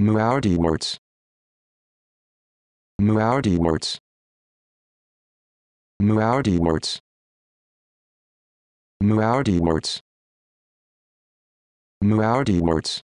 Muardi words. Muardi words. Muardi words. Muardi words. Muardi words.